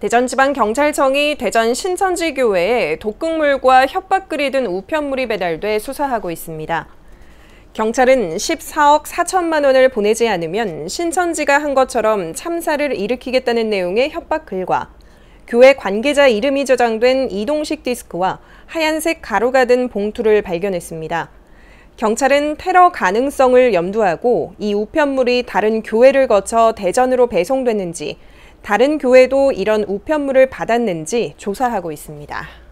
대전지방경찰청이 대전 신천지교회에 독극물과 협박글이 든 우편물이 배달돼 수사하고 있습니다. 경찰은 14억 4천만 원을 보내지 않으면 신천지가 한 것처럼 참사를 일으키겠다는 내용의 협박글과 교회 관계자 이름이 저장된 이동식 디스크와 하얀색 가루가 든 봉투를 발견했습니다. 경찰은 테러 가능성을 염두하고 이 우편물이 다른 교회를 거쳐 대전으로 배송됐는지 다른 교회도 이런 우편물을 받았는지 조사하고 있습니다.